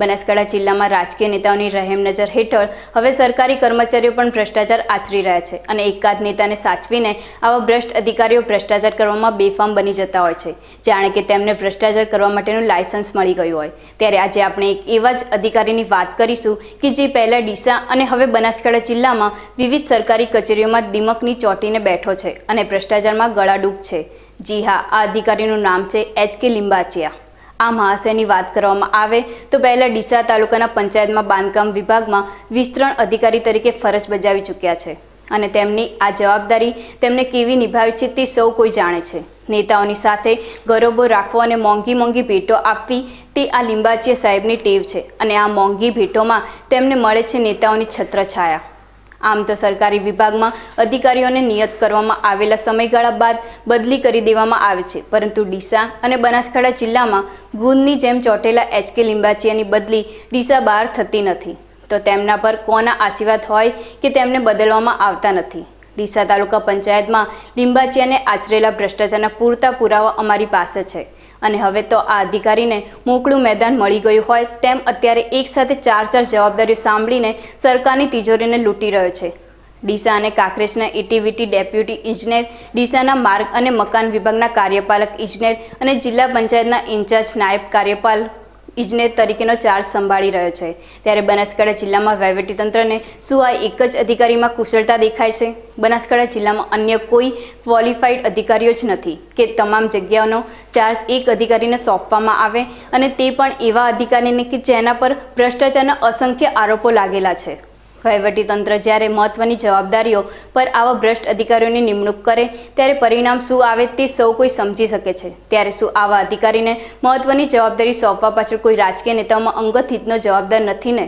બનાસકાંઠા જિલ્લામાં રાજકીય નેતાઓની રહેમ નજર હેઠળ હવે સરકારી કર્મચારીઓ પણ ભ્રષ્ટાચાર આચરી રહ્યા છે અને એકાદ નેતાને સાચવીને આવા ભ્રષ્ટ અધિકારીઓ ભ્રષ્ટાચાર કરવામાં બેફામ બની જતા હોય છે જાણે કે તેમને ભ્રષ્ટાચાર કરવા માટેનું લાયસન્સ મળી ગયું હોય ત્યારે આજે આપણે એક એવા જ અધિકારીની વાત કરીશું કે જે પહેલાં ડીસા અને હવે બનાસકાંઠા જિલ્લામાં વિવિધ સરકારી કચેરીઓમાં દિમકની ચોટીને બેઠો છે અને ભ્રષ્ટાચારમાં ગળાડૂબ છે જી હા આ અધિકારીનું નામ છે એચ કે લિંબાચિયા આ મહાશયની વાત કરવામાં આવે તો પહેલાં ડીસા તાલુકાના પંચાયતમાં બાંધકામ વિભાગમાં વિસ્તરણ અધિકારી તરીકે ફરજ બજાવી ચૂક્યા છે અને તેમની આ જવાબદારી તેમને કેવી નિભાવી છે તે સૌ કોઈ જાણે છે નેતાઓની સાથે ગરોબો રાખવો અને મોંઘી મોંઘી ભેટો આપવી તે આ લિંબાચીયા સાહેબની ટેવ છે અને આ મોંઘી ભેટોમાં તેમને મળે છે નેતાઓની છત્રછાયા આમ તો સરકારી વિભાગમાં અધિકારીઓને નિયત કરવામાં આવેલા સમયગાળા બાદ બદલી કરી દેવામાં આવે છે પરંતુ ડીસા અને બનાસકાંઠા જિલ્લામાં ગુંદની જેમ ચોંટેલા એચકે લિંબાચિયાની બદલી ડીસા બહાર થતી નથી તો તેમના પર કોના આશીર્વાદ હોય કે તેમને બદલવામાં આવતા નથી ડીસા તાલુકા પંચાયતમાં લિંબાચિયાને આચરેલા ભ્રષ્ટાચારના પૂરતા પુરાવા અમારી પાસે છે અને હવે તો આ અધિકારીને મોકળું મેદાન મળી ગયું હોય તેમ અત્યારે એકસાથે ચાર ચાર જવાબદારીઓ સાંભળીને સરકારની તિજોરીને લૂંટી રહ્યો છે ડીસા અને કાંકરેજના ઇટીવીટી ડેપ્યુટી ઇજનેર ડીસાના માર્ગ અને મકાન વિભાગના કાર્યપાલક ઇજનેર અને જિલ્લા પંચાયતના ઇન્ચાર્જ નાયબ કાર્યપાલ ઇજનેર તરીકેનો ચાર્જ સંભાળી રહ્યો છે ત્યારે બનાસકાંઠા જિલ્લામાં વહીવટીતંત્રને શું આ એક જ અધિકારીમાં કુશળતા દેખાય છે બનાસકાંઠા જિલ્લામાં અન્ય કોઈ ક્વોલિફાઈડ અધિકારીઓ જ નથી કે તમામ જગ્યાઓનો ચાર્જ એક અધિકારીને સોંપવામાં આવે અને તે પણ એવા અધિકારીને કે જેના પર ભ્રષ્ટાચારના અસંખ્ય આરોપો લાગેલા છે વહીવટીતંત્ર જ્યારે મહત્વની જવાબદારીઓ પર આવા ભ્રષ્ટ અધિકારીઓની નિમણૂક કરે ત્યારે પરિણામ શું આવે તે સૌ કોઈ સમજી શકે છે ત્યારે શું આવા અધિકારીને મહત્વની જવાબદારી સોંપવા પાછળ કોઈ રાજકીય નેતાઓમાં અંગત હિતનો જવાબદાર નથી ને